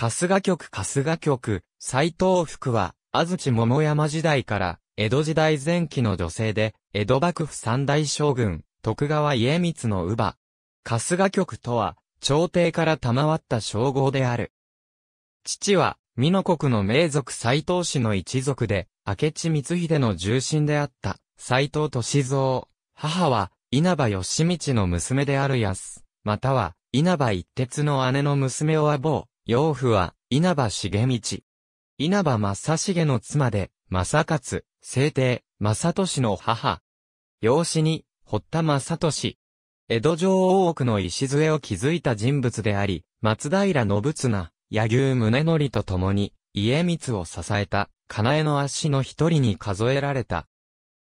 春日局春日局、斎藤福は、安土桃山時代から、江戸時代前期の女性で、江戸幕府三大将軍、徳川家光の乳母。春日局とは、朝廷から賜った称号である。父は、美濃国の名族斎藤氏の一族で、明智光秀の重臣であった、斎藤敏三。母は、稲葉義道の娘である安、または、稲葉一徹の姉の娘をあぼう。養父は、稲葉重道。稲葉正重の妻で、正勝、聖帝、正俊の母。養子に、堀田正俊。江戸城大奥の礎を築いた人物であり、松平信綱、柳生宗則と共に、家光を支えた、金江の足の一人に数えられた。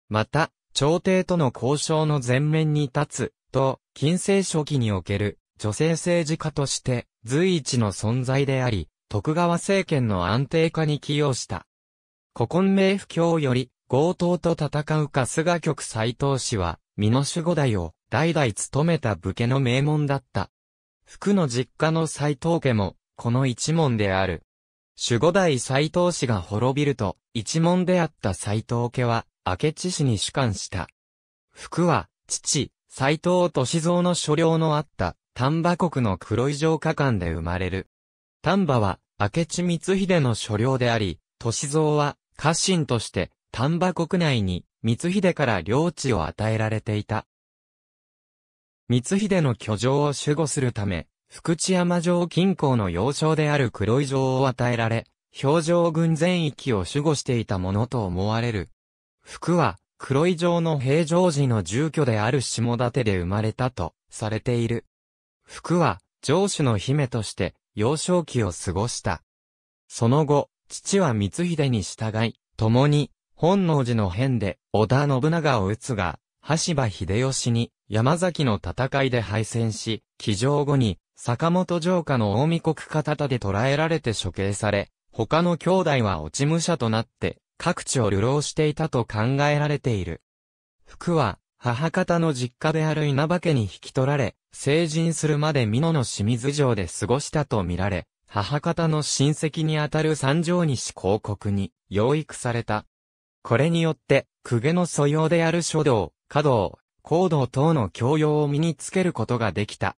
また、朝廷との交渉の前面に立つ、と、近世初期における、女性政治家として随一の存在であり、徳川政権の安定化に寄与した。古今名不況より、強盗と戦う春日局斎藤氏は、美の守護代を代々務めた武家の名門だった。福の実家の斎藤家も、この一門である。守護代斎藤氏が滅びると、一門であった斎藤家は、明智氏に主観した。福は、父、斎藤志蔵の所領のあった、丹波国の黒井城下間で生まれる。丹波は、明智光秀の所領であり、歳三は、家臣として、丹波国内に、光秀から領地を与えられていた。光秀の居城を守護するため、福知山城近郊の要衝である黒井城を与えられ、表情軍全域を守護していたものと思われる。福は、黒井城の平常時の住居である下館で生まれたと、されている。福は城主の姫として幼少期を過ごした。その後、父は光秀に従い、共に本能寺の変で織田信長を撃つが、羽柴秀吉に山崎の戦いで敗戦し、騎乗後に坂本城下の大見国方で捕らえられて処刑され、他の兄弟は落ち武者となって各地を流浪していたと考えられている。福は母方の実家である稲葉家に引き取られ、成人するまで美濃の清水城で過ごしたとみられ、母方の親戚にあたる三条西広告に養育された。これによって、公家の素養である書道、華道、行道等の教養を身につけることができた。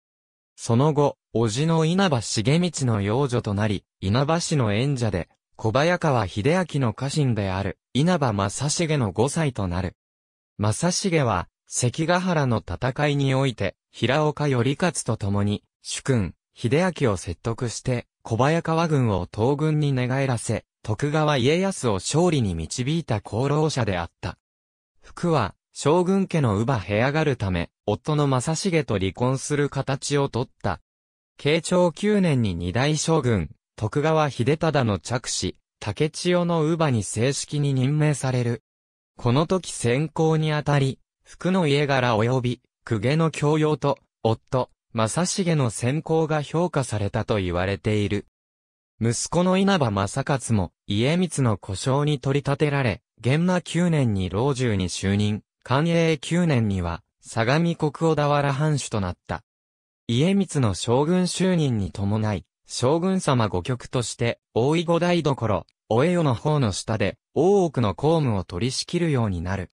その後、叔父の稲葉重道の養女となり、稲葉氏の縁者で、小早川秀明の家臣である、稲葉正重の5歳となる。正重は、関ヶ原の戦いにおいて、平岡頼勝と共に、主君、秀明を説得して、小早川軍を東軍に寝返らせ、徳川家康を勝利に導いた功労者であった。福は、将軍家の乳母部屋がるため、夫の正重と離婚する形をとった。慶長9年に二代将軍、徳川秀忠の着手、竹千代の乳母に正式に任命される。この時先行にあたり、福の家柄及び、公家の教養と、夫、正重の選考が評価されたと言われている。息子の稲葉正勝も、家光の故障に取り立てられ、玄馬9年に老中に就任、寛永9年には、相模国小田原藩主となった。家光の将軍就任に伴い、将軍様御局として、大井五台所、お江与の方の下で、大奥の公務を取り仕切るようになる。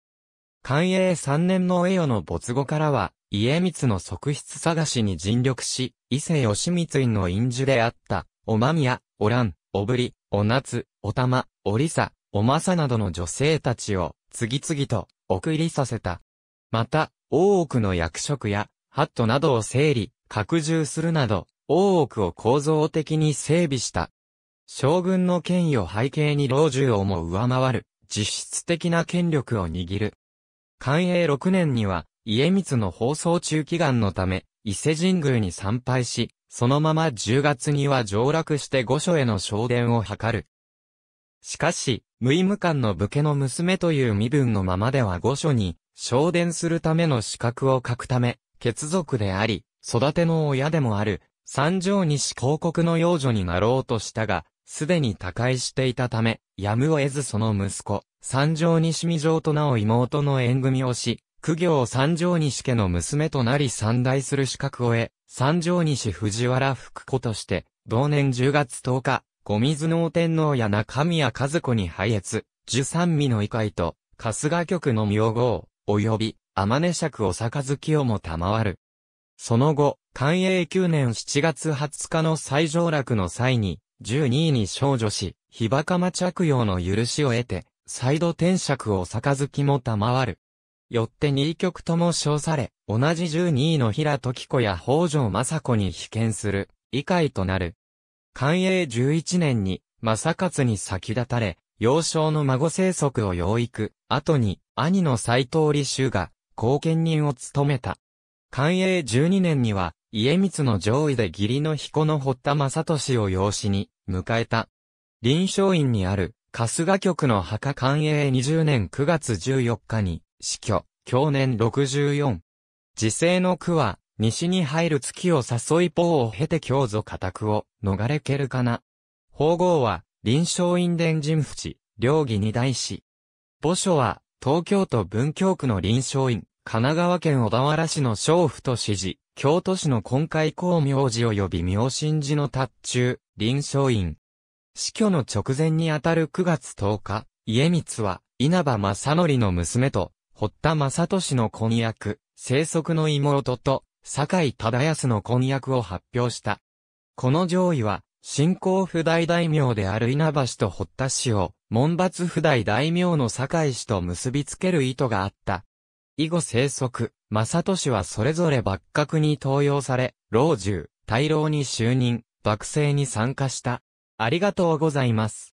寛永3年の栄誉の没後からは、家光の側室探しに尽力し、伊勢義光院の院主であった、おまみや、おらん、おぶり、おなつ、おたま、おりさ、おまさなどの女性たちを、次々と、送りさせた。また、大奥の役職や、ハットなどを整理、拡充するなど、大奥を構造的に整備した。将軍の権威を背景に老中をも上回る、実質的な権力を握る。寛永6年には、家光の放送中祈願のため、伊勢神宮に参拝し、そのまま10月には上洛して御所への昇殿を図る。しかし、無意無感の武家の娘という身分のままでは御所に、昇殿するための資格を欠くため、血族であり、育ての親でもある、三条西広告の養女になろうとしたが、すでに他界していたため、やむを得ずその息子、三条西美城となお妹の縁組をし、苦行三条西家の娘となり三代する資格を得、三条西藤原福子として、同年10月10日、五水能天皇や中宮和子に拝謁、十三味の異界と、春日局の名号、及び、天音尺お杯をも賜る。その後、寛永九年7月20日の最上落の際に、12位に少女し、ひばかま着用の許しを得て、再度転釈を杯も賜る。よって2曲とも称され、同じ12位の平時子や北条政子に被験する、以界となる。寛永11年に、正勝に先立たれ、幼少の孫生息を養育、後に、兄の斎藤理修が、後見人を務めた。寛永12年には、家光の上位で義理の彦の堀田正俊を養子に迎えた。臨床院にある春日局の墓官営20年9月14日に死去、去年64。時世の句は西に入る月を誘い棒を経て日ぞ家宅を逃れけるかな。法号は臨床院伝人淵、両義二代し。墓所は東京都文京区の臨床院、神奈川県小田原市の娼婦と指示、京都市の今回公明寺及び明神寺の達中、臨床院。死去の直前にあたる9月10日、家光は、稲葉正則の娘と、堀田正俊の婚約、生息の妹と、酒井忠康の婚約を発表した。この上位は、信仰不大大名である稲葉氏と堀田氏を、門伐不大大名の堺氏と結びつける意図があった。以後生息、正俊はそれぞれ幕閣に登用され、老中、大老に就任、幕政に参加した。ありがとうございます。